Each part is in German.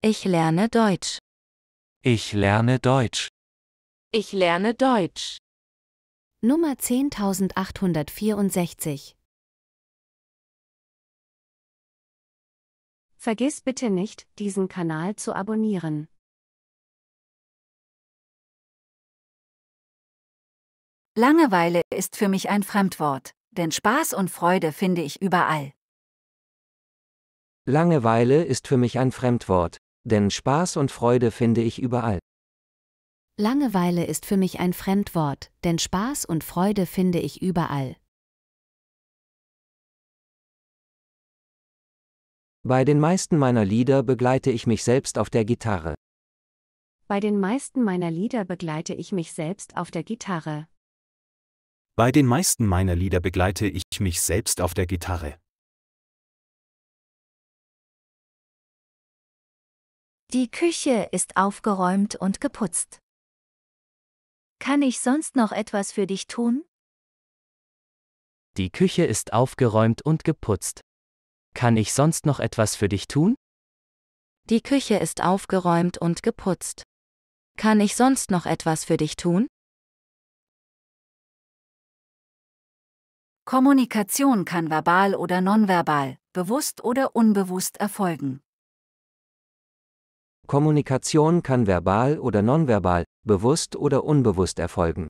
Ich lerne Deutsch. Ich lerne Deutsch. Ich lerne Deutsch. Nummer 10864. Vergiss bitte nicht, diesen Kanal zu abonnieren. Langeweile ist für mich ein Fremdwort, denn Spaß und Freude finde ich überall. Langeweile ist für mich ein Fremdwort, denn Spaß und Freude finde ich überall. Langeweile ist für mich ein Fremdwort, denn Spaß und Freude finde ich überall. Bei den meisten meiner Lieder begleite ich mich selbst auf der Gitarre. Bei den meisten meiner Lieder begleite ich mich selbst auf der Gitarre. Bei den meisten meiner Lieder begleite ich mich selbst auf der Gitarre. Die Küche ist aufgeräumt und geputzt. Kann ich sonst noch etwas für dich tun? Die Küche ist aufgeräumt und geputzt. Kann ich sonst noch etwas für dich tun? Die Küche ist aufgeräumt und geputzt. Kann ich sonst noch etwas für dich tun? Kommunikation kann verbal oder nonverbal, bewusst oder unbewusst erfolgen. Kommunikation kann verbal oder nonverbal, bewusst oder unbewusst erfolgen.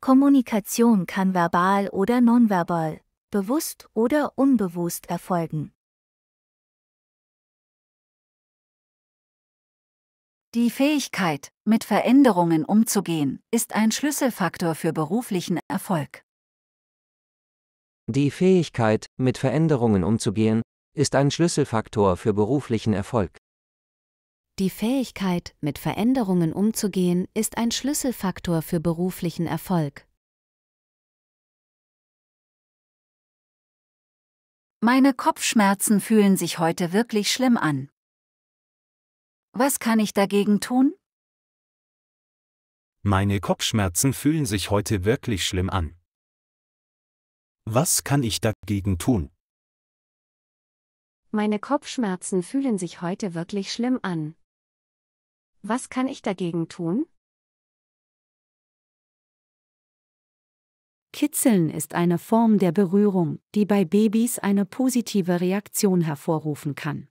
Kommunikation kann verbal oder nonverbal, bewusst oder unbewusst erfolgen. Die Fähigkeit, mit Veränderungen umzugehen, ist ein Schlüsselfaktor für beruflichen Erfolg. Die Fähigkeit, mit Veränderungen umzugehen, ist ein Schlüsselfaktor für beruflichen Erfolg. Die Fähigkeit, mit Veränderungen umzugehen, ist ein Schlüsselfaktor für beruflichen Erfolg. Meine Kopfschmerzen fühlen sich heute wirklich schlimm an. Was kann ich dagegen tun? Meine Kopfschmerzen fühlen sich heute wirklich schlimm an. Was kann ich dagegen tun? Meine Kopfschmerzen fühlen sich heute wirklich schlimm an. Was kann ich dagegen tun? Kitzeln ist eine Form der Berührung, die bei Babys eine positive Reaktion hervorrufen kann.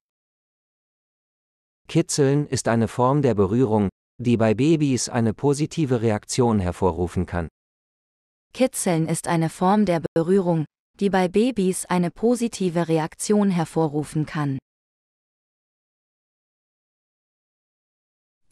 Kitzeln ist eine Form der Berührung, die bei Babys eine positive Reaktion hervorrufen kann. Kitzeln ist eine Form der Berührung, die bei Babys eine positive Reaktion hervorrufen kann.